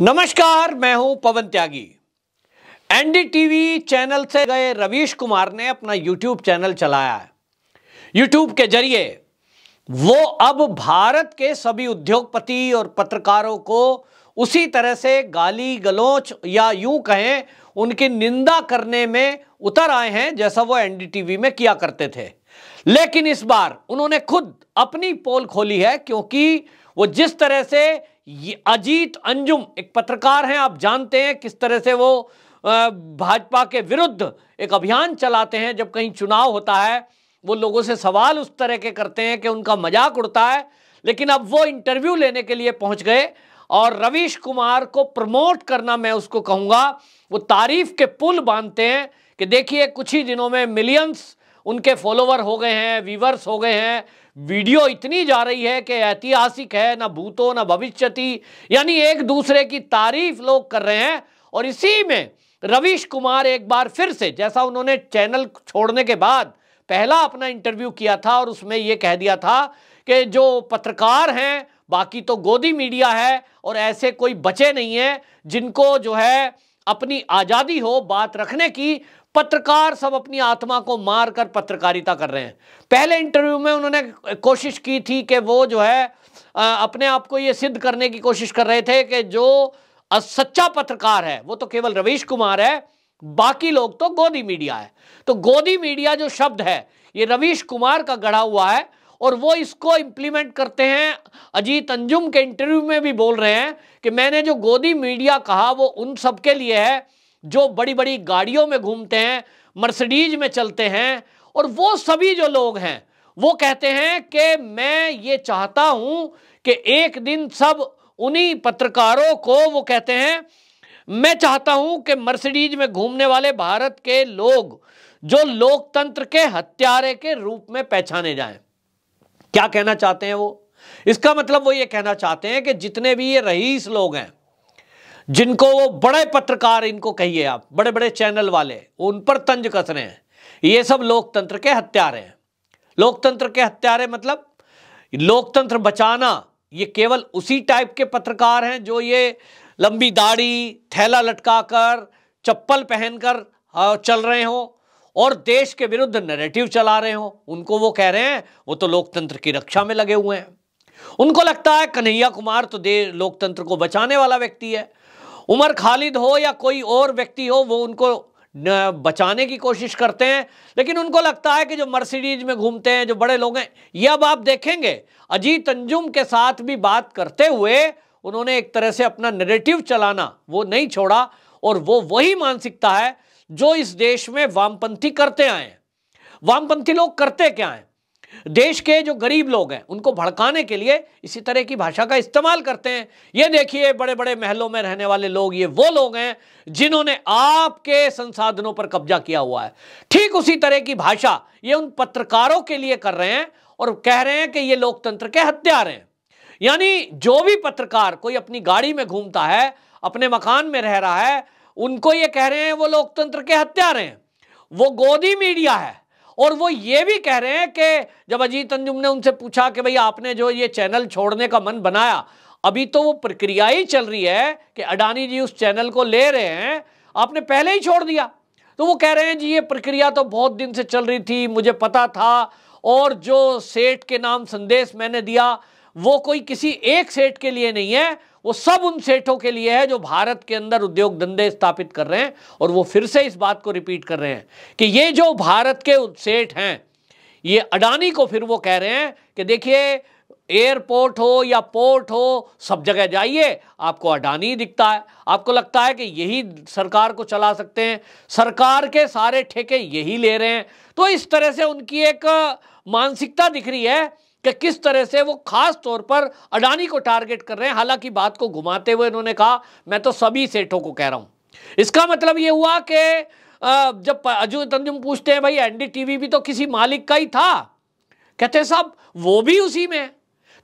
नमस्कार मैं हूं पवन त्यागी एनडीटीवी चैनल से गए रवीश कुमार ने अपना यूट्यूब चैनल चलाया है यूट्यूब के जरिए वो अब भारत के सभी उद्योगपति और पत्रकारों को उसी तरह से गाली गलोच या यूं कहें उनकी निंदा करने में उतर आए हैं जैसा वो एनडीटीवी में किया करते थे लेकिन इस बार उन्होंने खुद अपनी पोल खोली है क्योंकि वो जिस तरह से ये अजीत अंजुम एक पत्रकार हैं आप जानते हैं किस तरह से वो भाजपा के विरुद्ध एक अभियान चलाते हैं जब कहीं चुनाव होता है वो लोगों से सवाल उस तरह के करते हैं कि उनका मजाक उड़ता है लेकिन अब वो इंटरव्यू लेने के लिए पहुंच गए और रवीश कुमार को प्रमोट करना मैं उसको कहूंगा वो तारीफ के पुल बांधते हैं कि देखिए कुछ ही दिनों में मिलियंस उनके फॉलोवर हो गए हैं व्यूवर्स हो गए हैं वीडियो इतनी जा रही है कि ऐतिहासिक है ना भूतो ना भविष्यति यानी एक दूसरे की तारीफ लोग कर रहे हैं और इसी में रवीश कुमार एक बार फिर से जैसा उन्होंने चैनल छोड़ने के बाद पहला अपना इंटरव्यू किया था और उसमें यह कह दिया था कि जो पत्रकार हैं बाकी तो गोदी मीडिया है और ऐसे कोई बचे नहीं हैं जिनको जो है अपनी आज़ादी हो बात रखने की पत्रकार सब अपनी आत्मा को मार कर पत्रकारिता कर रहे हैं पहले इंटरव्यू में उन्होंने कोशिश की थी कि वो जो है अपने आप को ये सिद्ध करने की कोशिश कर रहे थे कि जो सच्चा पत्रकार है वो तो केवल रवीश कुमार है बाकी लोग तो गोदी मीडिया है तो गोदी मीडिया जो शब्द है ये रवीश कुमार का गढ़ा हुआ है और वो इसको इंप्लीमेंट करते हैं अजीत अंजुम के इंटरव्यू में भी बोल रहे हैं कि मैंने जो गोदी मीडिया कहा वो उन सबके लिए है जो बड़ी बड़ी गाड़ियों में घूमते हैं मर्सिडीज में चलते हैं और वो सभी जो लोग हैं वो कहते हैं कि मैं ये चाहता हूं कि एक दिन सब उन्हीं पत्रकारों को वो कहते हैं मैं चाहता हूं कि मर्सिडीज में घूमने वाले भारत के लोग जो लोकतंत्र के हत्यारे के रूप में पहचाने जाएं क्या कहना चाहते हैं वो इसका मतलब वो ये कहना चाहते हैं कि जितने भी ये रईस लोग हैं जिनको वो बड़े पत्रकार इनको कहिए आप बड़े बड़े चैनल वाले उन पर तंज कस रहे हैं ये सब लोकतंत्र के हत्यारे हैं लोकतंत्र के हत्यारे मतलब लोकतंत्र बचाना ये केवल उसी टाइप के पत्रकार हैं जो ये लंबी दाढ़ी थैला लटकाकर चप्पल पहनकर चल रहे हों और देश के विरुद्ध नैरेटिव चला रहे हों उनको वो कह रहे हैं वो तो लोकतंत्र की रक्षा में लगे हुए हैं उनको लगता है कन्हैया कुमार तो देश लोकतंत्र को बचाने वाला व्यक्ति है उमर खालिद हो या कोई और व्यक्ति हो वो उनको बचाने की कोशिश करते हैं लेकिन उनको लगता है कि जो मर्सिडीज में घूमते हैं जो बड़े लोग हैं ये अब आप देखेंगे अजीत तंजुम के साथ भी बात करते हुए उन्होंने एक तरह से अपना नेगेटिव चलाना वो नहीं छोड़ा और वो वही मानसिकता है जो इस देश में वामपंथी करते आए हैं वामपंथी लोग करते क्या हैं देश के जो गरीब लोग हैं उनको भड़काने के लिए इसी तरह की भाषा का इस्तेमाल करते हैं ये देखिए बड़े बड़े महलों में रहने वाले लोग ये वो लोग हैं जिन्होंने आपके संसाधनों पर कब्जा किया हुआ है ठीक उसी तरह की भाषा ये उन पत्रकारों के लिए कर रहे हैं और कह रहे हैं कि ये लोकतंत्र के हत्यारे हैं यानी जो भी पत्रकार कोई अपनी गाड़ी में घूमता है अपने मकान में रह रहा है उनको ये कह रहे हैं वो लोकतंत्र के हत्यारे हैं वो गोदी मीडिया है और वो ये भी कह रहे हैं कि जब अजीत अंजुम ने उनसे पूछा कि भाई आपने जो ये चैनल छोड़ने का मन बनाया अभी तो वो प्रक्रिया ही चल रही है कि अडानी जी उस चैनल को ले रहे हैं आपने पहले ही छोड़ दिया तो वो कह रहे हैं जी ये प्रक्रिया तो बहुत दिन से चल रही थी मुझे पता था और जो सेठ के नाम संदेश मैंने दिया वो कोई किसी एक सेठ के लिए नहीं है वो सब उन सेठों के लिए है जो भारत के अंदर उद्योग धंधे स्थापित कर रहे हैं और वो फिर से इस बात को रिपीट कर रहे हैं कि ये जो भारत के सेठ हैं ये अडानी को फिर वो कह रहे हैं कि देखिए एयरपोर्ट हो या पोर्ट हो सब जगह जाइए आपको अडानी दिखता है आपको लगता है कि यही सरकार को चला सकते हैं सरकार के सारे ठेके यही ले रहे हैं तो इस तरह से उनकी एक मानसिकता दिख रही है कि किस तरह से वो खास तौर पर अडानी को टारगेट कर रहे हैं हालांकि बात को घुमाते हुए इन्होंने कहा मैं तो सभी सेठों को कह रहा हूं इसका मतलब ये हुआ कि जब अजू तंजुम पूछते हैं भाई एनडीटीवी भी तो किसी मालिक का ही था कहते हैं साहब वो भी उसी में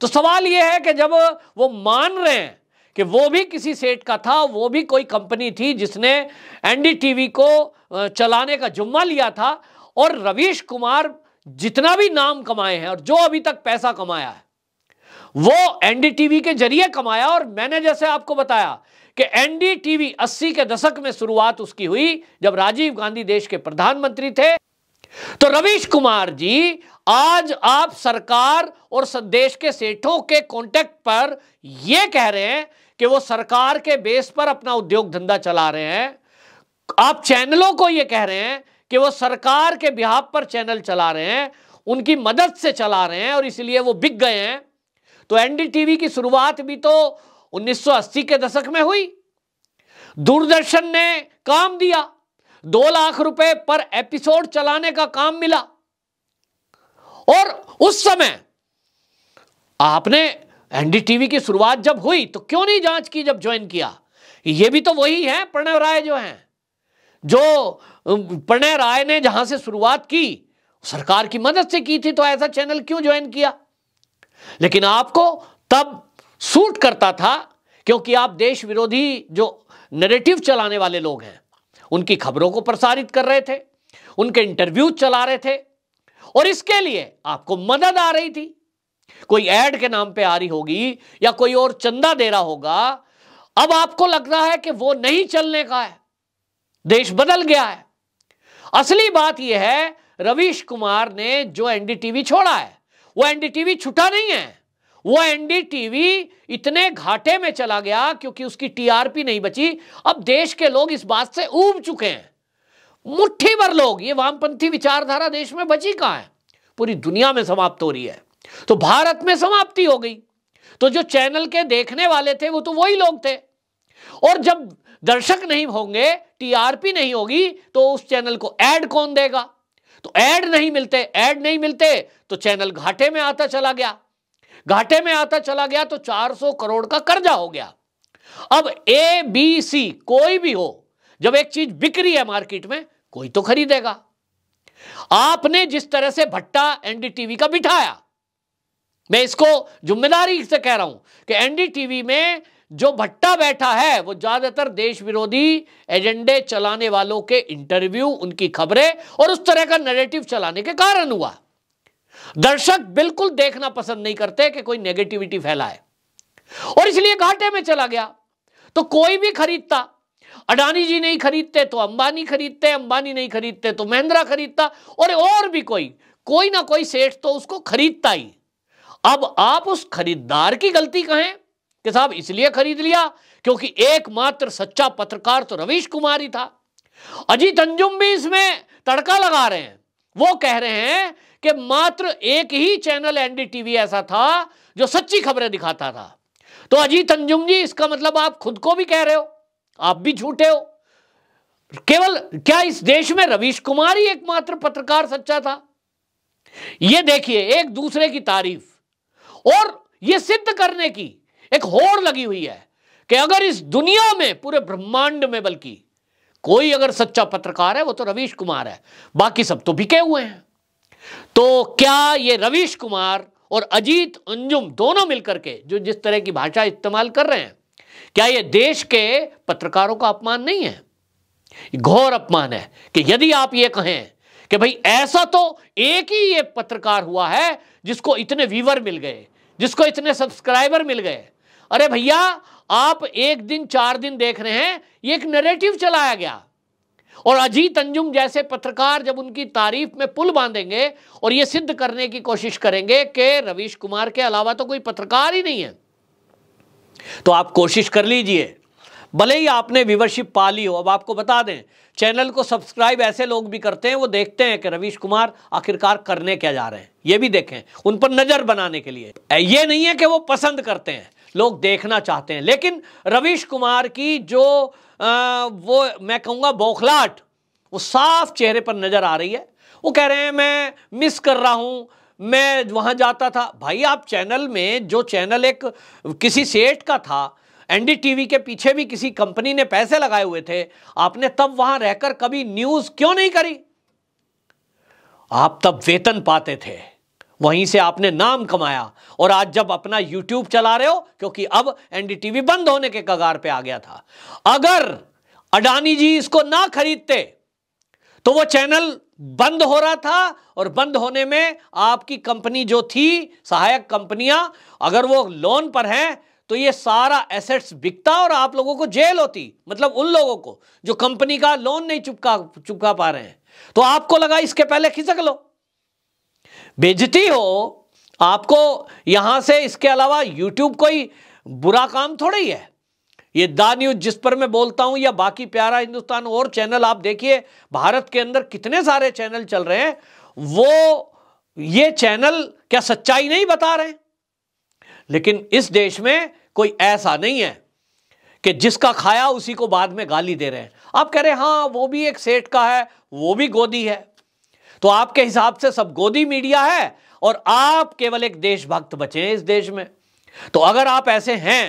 तो सवाल ये है कि जब वो मान रहे हैं कि वो भी किसी सेठ का था वो भी कोई कंपनी थी जिसने एनडीटीवी को चलाने का जुम्मा लिया था और रवीश कुमार जितना भी नाम कमाए हैं और जो अभी तक पैसा कमाया है वो एनडीटीवी के जरिए कमाया और मैंने जैसे आपको बताया कि एनडीटीवी 80 के दशक में शुरुआत उसकी हुई जब राजीव गांधी देश के प्रधानमंत्री थे तो रवीश कुमार जी आज आप सरकार और देश के सेठों के कॉन्टेक्ट पर यह कह रहे हैं कि वो सरकार के बेस पर अपना उद्योग धंधा चला रहे हैं आप चैनलों को यह कह रहे हैं कि वो सरकार के बिहाब पर चैनल चला रहे हैं उनकी मदद से चला रहे हैं और इसलिए वो बिक गए हैं तो एनडीटीवी की शुरुआत भी तो 1980 के दशक में हुई दूरदर्शन ने काम दिया दो लाख रुपए पर एपिसोड चलाने का काम मिला और उस समय आपने एनडीटीवी की शुरुआत जब हुई तो क्यों नहीं जांच की जब ज्वाइन किया ये भी तो वही है प्रणव राय जो हैं जो प्रणय राय ने जहां से शुरुआत की सरकार की मदद से की थी तो ऐसा चैनल क्यों ज्वाइन किया लेकिन आपको तब सूट करता था क्योंकि आप देश विरोधी जो नैरेटिव चलाने वाले लोग हैं उनकी खबरों को प्रसारित कर रहे थे उनके इंटरव्यू चला रहे थे और इसके लिए आपको मदद आ रही थी कोई एड के नाम पे आ रही होगी या कोई और चंदा दे रहा होगा अब आपको लग रहा है कि वो नहीं चलने का है देश बदल गया है असली बात यह है रवीश कुमार ने जो एनडीटीवी छोड़ा है वो एनडीटीवी छुटा नहीं है वो एनडीटीवी इतने घाटे में चला गया क्योंकि उसकी टीआरपी नहीं बची अब देश के लोग इस बात से ऊब चुके हैं मुट्ठी भर लोग ये वामपंथी विचारधारा देश में बची कहां है पूरी दुनिया में समाप्त हो रही है तो भारत में समाप्ति हो गई तो जो चैनल के देखने वाले थे वो तो वही लोग थे और जब दर्शक नहीं होंगे टीआरपी नहीं होगी तो उस चैनल को ऐड कौन देगा तो ऐड नहीं मिलते ऐड नहीं मिलते तो चैनल घाटे में आता चला गया घाटे में आता चला गया तो 400 करोड़ का कर्जा हो गया अब ए बी सी कोई भी हो जब एक चीज बिक्री है मार्केट में कोई तो खरीदेगा आपने जिस तरह से भट्टा एनडीटीवी का बिठाया मैं इसको जिम्मेदारी से कह रहा हूं कि एनडीटीवी में जो भट्टा बैठा है वो ज्यादातर देश विरोधी एजेंडे चलाने वालों के इंटरव्यू उनकी खबरें और उस तरह का नेगेटिव चलाने के कारण हुआ दर्शक बिल्कुल देखना पसंद नहीं करते कि कोई नेगेटिविटी फैलाए और इसलिए घाटे में चला गया तो कोई भी खरीदता अडानी जी नहीं खरीदते तो अंबानी खरीदते अंबानी नहीं खरीदते तो महिंद्रा खरीदता और और भी कोई कोई ना कोई सेठ तो उसको खरीदता ही अब आप उस खरीदार की गलती कहें कि साहब इसलिए खरीद लिया क्योंकि एकमात्र सच्चा पत्रकार तो रवीश कुमार ही था अजीत अंजुम भी इसमें तड़का लगा रहे हैं वो कह रहे हैं कि मात्र एक ही चैनल एनडीटीवी ऐसा था जो सच्ची खबरें दिखाता था तो अजीत अंजुम जी इसका मतलब आप खुद को भी कह रहे हो आप भी झूठे हो केवल क्या इस देश में रवीश कुमार ही एकमात्र पत्रकार सच्चा था यह देखिए एक दूसरे की तारीफ और यह सिद्ध करने की एक होड़ लगी हुई है कि अगर इस दुनिया में पूरे ब्रह्मांड में बल्कि कोई अगर सच्चा पत्रकार है वो तो रवीश कुमार है बाकी सब तो बिके हुए हैं तो क्या ये रवीश कुमार और अजीत अंजुम दोनों मिलकर के जो जिस तरह की भाषा इस्तेमाल कर रहे हैं क्या ये देश के पत्रकारों का अपमान नहीं है घोर अपमान है कि यदि आप ये कहें कि भाई ऐसा तो एक ही ये पत्रकार हुआ है जिसको इतने व्यूवर मिल गए जिसको इतने सब्सक्राइबर मिल गए अरे भैया आप एक दिन चार दिन देख रहे हैं ये एक नरेटिव चलाया गया और अजीत अंजुम जैसे पत्रकार जब उनकी तारीफ में पुल बांधेंगे और ये सिद्ध करने की कोशिश करेंगे कि रवीश कुमार के अलावा तो कोई पत्रकार ही नहीं है तो आप कोशिश कर लीजिए भले ही आपने व्यूवरशिप पा ली हो अब आपको बता दें चैनल को सब्सक्राइब ऐसे लोग भी करते हैं वो देखते हैं कि रवीश कुमार आखिरकार करने क्या जा रहे हैं ये भी देखें उन पर नज़र बनाने के लिए ये नहीं है कि वो पसंद करते हैं लोग देखना चाहते हैं लेकिन रवीश कुमार की जो आ, वो मैं कहूँगा बौखलाट वो साफ चेहरे पर नज़र आ रही है वो कह रहे हैं मैं मिस कर रहा हूँ मैं वहाँ जाता था भाई आप चैनल में जो चैनल एक किसी सेठ का था एनडीटीवी के पीछे भी किसी कंपनी ने पैसे लगाए हुए थे आपने तब वहां रहकर कभी न्यूज क्यों नहीं करी आप तब वेतन पाते थे वहीं से आपने नाम कमाया और आज जब अपना यूट्यूब चला रहे हो क्योंकि अब एनडीटीवी बंद होने के कगार पे आ गया था अगर अडानी जी इसको ना खरीदते तो वो चैनल बंद हो रहा था और बंद होने में आपकी कंपनी जो थी सहायक कंपनियां अगर वो लोन पर हैं तो ये सारा एसेट्स बिकता और आप लोगों को जेल होती मतलब उन लोगों को जो कंपनी का लोन नहीं चुपका चुपका पा रहे हैं तो आपको लगा इसके पहले खिसक लो बेजती हो आपको यहां से इसके अलावा यूट्यूब कोई बुरा काम थोड़ी है ये द न्यूज जिस पर मैं बोलता हूं या बाकी प्यारा हिंदुस्तान और चैनल आप देखिए भारत के अंदर कितने सारे चैनल चल रहे हैं वो ये चैनल क्या सच्चाई नहीं बता रहे लेकिन इस देश में कोई ऐसा नहीं है कि जिसका खाया उसी को बाद में गाली दे रहे हैं आप कह रहे हैं हाँ वो भी एक सेठ का है वो भी गोदी है तो आपके हिसाब से सब गोदी मीडिया है और आप केवल एक देशभक्त बचे इस देश में तो अगर आप ऐसे हैं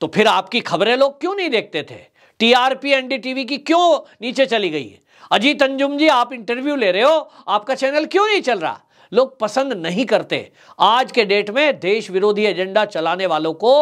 तो फिर आपकी खबरें लोग क्यों नहीं देखते थे टीआरपी एनडीटीवी की क्यों नीचे चली गई अजीत अंजुम जी आप इंटरव्यू ले रहे हो आपका चैनल क्यों नहीं चल रहा लोग पसंद नहीं करते आज के डेट में देश विरोधी एजेंडा चलाने वालों को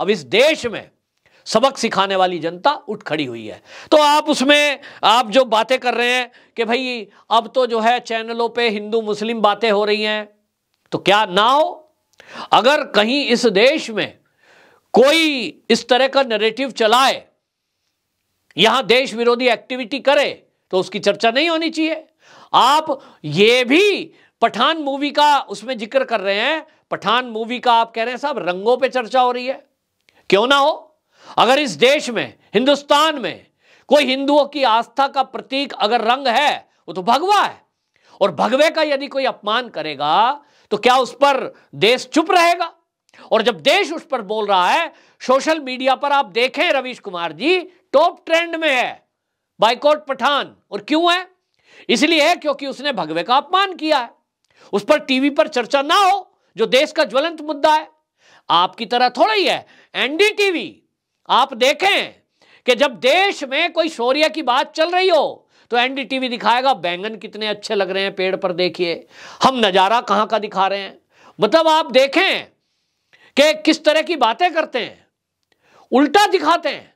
अब इस देश में सबक सिखाने वाली जनता उठ खड़ी हुई है तो आप उसमें आप जो बातें कर रहे हैं कि भाई अब तो जो है चैनलों पे हिंदू मुस्लिम बातें हो रही हैं तो क्या ना हो अगर कहीं इस देश में कोई इस तरह का नरेटिव चलाए यहां देश विरोधी एक्टिविटी करे तो उसकी चर्चा नहीं होनी चाहिए आप ये भी पठान मूवी का उसमें जिक्र कर रहे हैं पठान मूवी का आप कह रहे हैं साहब रंगों पे चर्चा हो रही है क्यों ना हो अगर इस देश में हिंदुस्तान में कोई हिंदुओं की आस्था का प्रतीक अगर रंग है वो तो भगवा है और भगवे का यदि कोई अपमान करेगा तो क्या उस पर देश चुप रहेगा और जब देश उस पर बोल रहा है सोशल मीडिया पर आप देखें रवीश कुमार जी टॉप ट्रेंड में है बाइकोट पठान और क्यों है इसलिए है क्योंकि उसने भगवे का अपमान किया है उस पर टीवी पर चर्चा ना हो जो देश का ज्वलंत मुद्दा है आपकी तरह थोड़ा ही है एनडीटीवी आप देखें कि जब देश में कोई शौर्य की बात चल रही हो तो एनडीटीवी दिखाएगा बैंगन कितने अच्छे लग रहे हैं पेड़ पर देखिए हम नज़ारा कहां का दिखा रहे हैं मतलब आप देखें कि किस तरह की बातें करते हैं उल्टा दिखाते हैं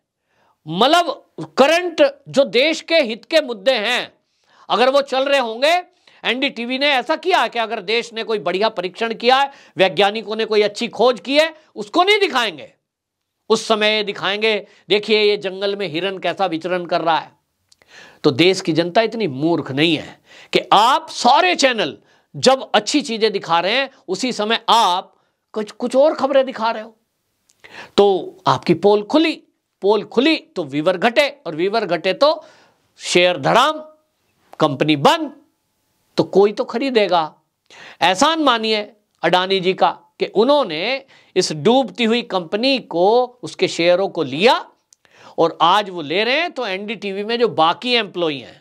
मतलब करंट जो देश के हित के मुद्दे हैं अगर वो चल रहे होंगे एनडीटीवी ने ऐसा किया कि अगर देश ने कोई बढ़िया परीक्षण किया है वैज्ञानिकों ने कोई अच्छी खोज की है उसको नहीं दिखाएंगे उस समय दिखाएंगे देखिए ये जंगल में हिरन कैसा विचरण कर रहा है तो देश की जनता इतनी मूर्ख नहीं है कि आप सारे चैनल जब अच्छी चीजें दिखा रहे हैं उसी समय आप कुछ कुछ और खबरें दिखा रहे हो तो आपकी पोल खुली पोल खुली तो वीवर घटे और वीवर घटे तो शेयर धड़ाम कंपनी बंद तो कोई तो खरीदेगा एहसान मानिए अडानी जी का कि उन्होंने इस डूबती हुई कंपनी को उसके शेयरों को लिया और आज वो ले रहे हैं तो एनडीटीवी में जो बाकी एम्प्लॉई हैं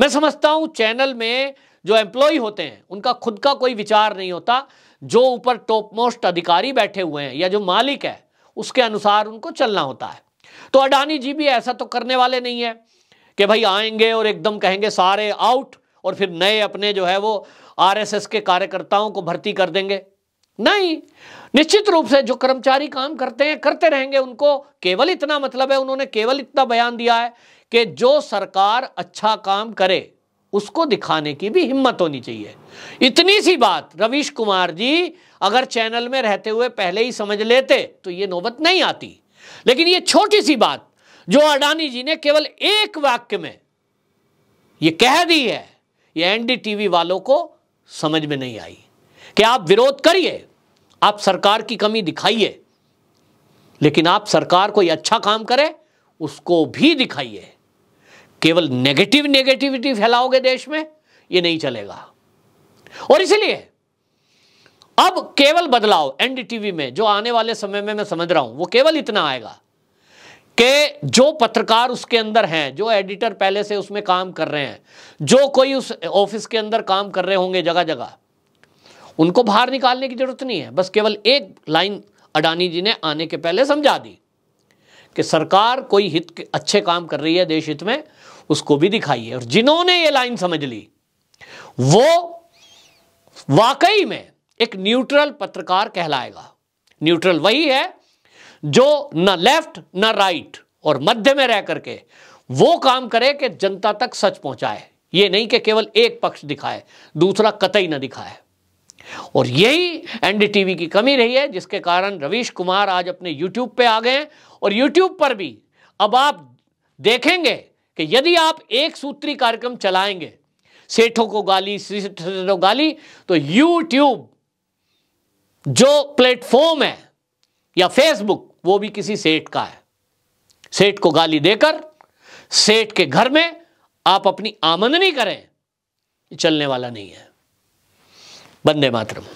मैं समझता हूं चैनल में जो एम्प्लॉई होते हैं उनका खुद का कोई विचार नहीं होता जो ऊपर टॉप मोस्ट अधिकारी बैठे हुए हैं या जो मालिक है उसके अनुसार उनको चलना होता है तो अडानी जी भी ऐसा तो करने वाले नहीं है कि भाई आएंगे और एकदम कहेंगे सारे आउट और फिर नए अपने जो है वो आरएसएस के कार्यकर्ताओं को भर्ती कर देंगे नहीं निश्चित रूप से जो कर्मचारी काम करते हैं करते रहेंगे उनको केवल इतना मतलब है उन्होंने केवल इतना बयान दिया है कि जो सरकार अच्छा काम करे उसको दिखाने की भी हिम्मत होनी चाहिए इतनी सी बात रवीश कुमार जी अगर चैनल में रहते हुए पहले ही समझ लेते तो यह नौबत नहीं आती लेकिन यह छोटी सी बात जो अडानी जी ने केवल एक वाक्य में यह कह दी है ये एनडीटीवी वालों को समझ में नहीं आई कि आप विरोध करिए आप सरकार की कमी दिखाइए लेकिन आप सरकार कोई अच्छा काम करे उसको भी दिखाइए केवल नेगेटिव नेगेटिविटी फैलाओगे देश में ये नहीं चलेगा और इसलिए अब केवल बदलाव एनडीटीवी में जो आने वाले समय में मैं समझ रहा हूं वो केवल इतना आएगा कि जो पत्रकार उसके अंदर हैं जो एडिटर पहले से उसमें काम कर रहे हैं जो कोई उस ऑफिस के अंदर काम कर रहे होंगे जगह जगह उनको बाहर निकालने की जरूरत नहीं है बस केवल एक लाइन अडानी जी ने आने के पहले समझा दी कि सरकार कोई हित के अच्छे काम कर रही है देश हित में उसको भी दिखाइए और जिन्होंने ये लाइन समझ ली वो वाकई में एक न्यूट्रल पत्रकार कहलाएगा न्यूट्रल वही है जो न लेफ्ट न राइट और मध्य में रह करके वो काम करे कि जनता तक सच पहुंचाए ये नहीं कि केवल एक पक्ष दिखाए दूसरा कतई ना दिखाए और यही एनडीटीवी की कमी रही है जिसके कारण रवीश कुमार आज अपने यूट्यूब पे आ गए और यूट्यूब पर भी अब आप देखेंगे कि यदि आप एक सूत्री कार्यक्रम चलाएंगे सेठों को गाली सेठों को गाली तो यूट्यूब जो प्लेटफॉर्म है या फेसबुक वो भी किसी सेठ का है सेठ को गाली देकर सेठ के घर में आप अपनी आमदनी करें चलने वाला नहीं है वंदे मातरम